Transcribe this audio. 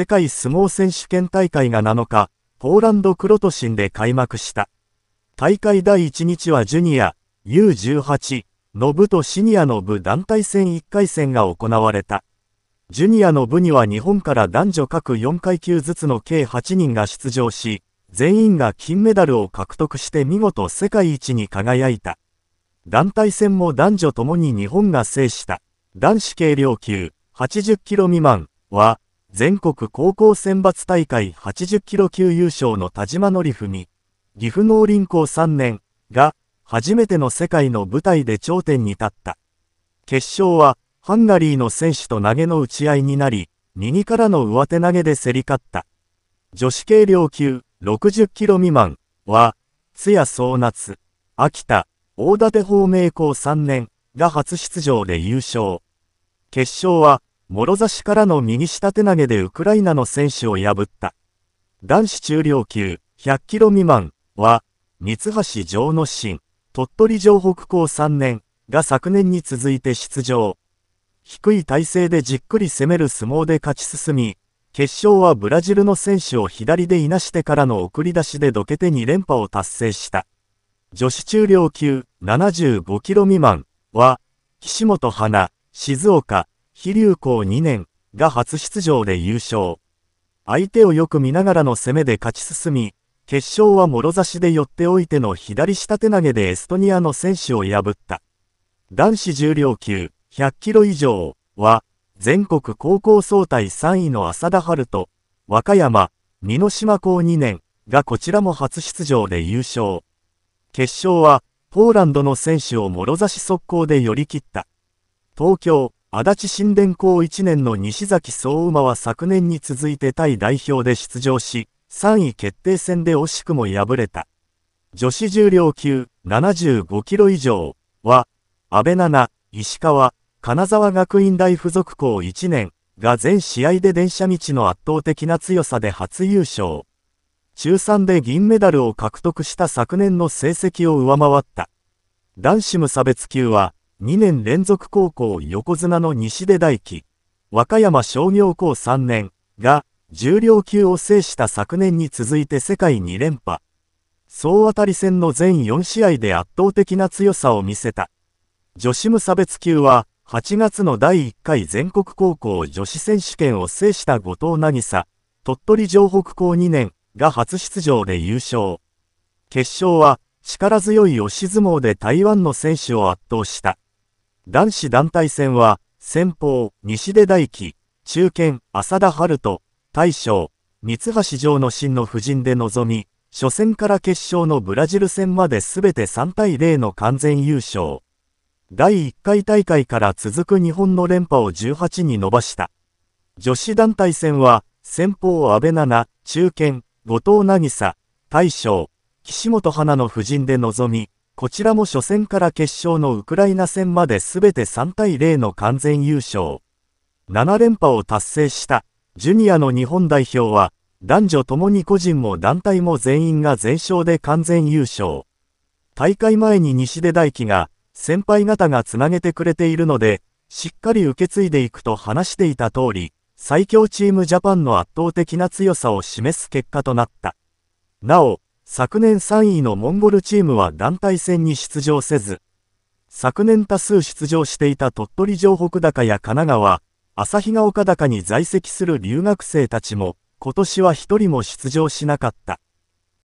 世界相撲選手権大会が7日、ポーランド・クロトシンで開幕した。大会第1日はジュニア、U18、の部とシニアの部団体戦1回戦が行われた。ジュニアの部には日本から男女各4階級ずつの計8人が出場し、全員が金メダルを獲得して見事世界一に輝いた。団体戦も男女ともに日本が制した。男子軽量級80キロ未満は、全国高校選抜大会80キロ級優勝の田島則文、岐阜農林校3年が、初めての世界の舞台で頂点に立った。決勝は、ハンガリーの選手と投げの打ち合いになり、右からの上手投げで競り勝った。女子軽量級60キロ未満は、津谷総夏、秋田、大館方明校3年が初出場で優勝。決勝は、もろ差しからの右下手投げでウクライナの選手を破った。男子中量級100キロ未満は、三橋城之進、鳥取城北高3年が昨年に続いて出場。低い体勢でじっくり攻める相撲で勝ち進み、決勝はブラジルの選手を左でいなしてからの送り出しでどけて2連覇を達成した。女子中量級75キロ未満は、岸本花、静岡、飛龍校2年が初出場で優勝。相手をよく見ながらの攻めで勝ち進み、決勝はもろ差しで寄っておいての左下手投げでエストニアの選手を破った。男子重量級100キロ以上は、全国高校総体3位の浅田春と、和歌山、美濃島校2年がこちらも初出場で優勝。決勝は、ポーランドの選手をもろ差し速攻で寄り切った。東京、足立新電工1年の西崎総馬は昨年に続いてタイ代表で出場し、3位決定戦で惜しくも敗れた。女子重量級75キロ以上は、安倍奈々、石川、金沢学院大附属校1年が全試合で電車道の圧倒的な強さで初優勝。中3で銀メダルを獲得した昨年の成績を上回った。男子無差別級は、2年連続高校横綱の西出大輝、和歌山商業校3年が重量級を制した昨年に続いて世界2連覇。総当たり戦の全4試合で圧倒的な強さを見せた。女子無差別級は、8月の第1回全国高校女子選手権を制した後藤渚、鳥取城北高2年が初出場で優勝。決勝は、力強い押し相撲で台湾の選手を圧倒した。男子団体戦は、先方、西出大輝、中堅、浅田春人、大将、三橋城の真の布陣で臨み、初戦から決勝のブラジル戦まで全て3対0の完全優勝。第1回大会から続く日本の連覇を18に伸ばした。女子団体戦は、先方安倍奈中堅、後藤渚、大将、岸本花の布陣で臨み、こちらも初戦から決勝のウクライナ戦まで全て3対0の完全優勝。7連覇を達成したジュニアの日本代表は男女ともに個人も団体も全員が全勝で完全優勝。大会前に西出大輝が先輩方がつなげてくれているので、しっかり受け継いでいくと話していた通り、最強チームジャパンの圧倒的な強さを示す結果となった。なお、昨年3位のモンゴルチームは団体戦に出場せず、昨年多数出場していた鳥取城北高や神奈川、旭ヶ丘高に在籍する留学生たちも、今年は1人も出場しなかった。